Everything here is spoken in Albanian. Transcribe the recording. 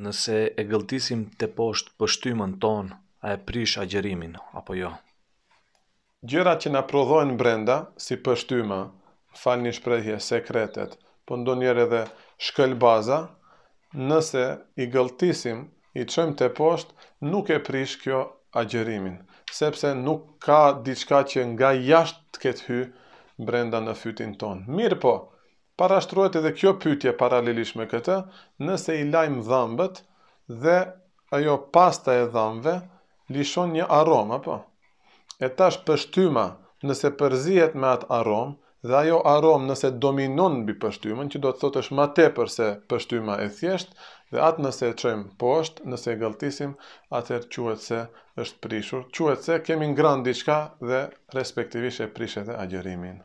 nëse e gëlltisim të poshtë pështymën ton, a e prish agjerimin, apo jo? Gjërat që na prodhojnë brenda, si pështyma, fal një shprejhje, sekretet, po ndo njerë edhe shkëllbaza, nëse i gëlltisim, i qëmë të poshtë, nuk e prish kjo agjerimin, sepse nuk ka diçka që nga jashtë të këtë hy brenda në fytin ton. Mirë po, parashtrohet edhe kjo pyetje paralelisht me këtë, nëse i lajm dhëmbët dhe ajo pasta e dhëmbëve lishon një aromë apo. E tash pështyma, nëse përzihet me atë aromë dhe ajo aromë nëse dominon mbi pështymën, që do të thotë është më tepër se pështyma e thjesht, dhe atë nëse e qëjmë poshtë, nëse e gëlltisim, atëherë quet se është prishur. quet se kemi ngrënë diçka dhe respektivisht e prishet agjërimin.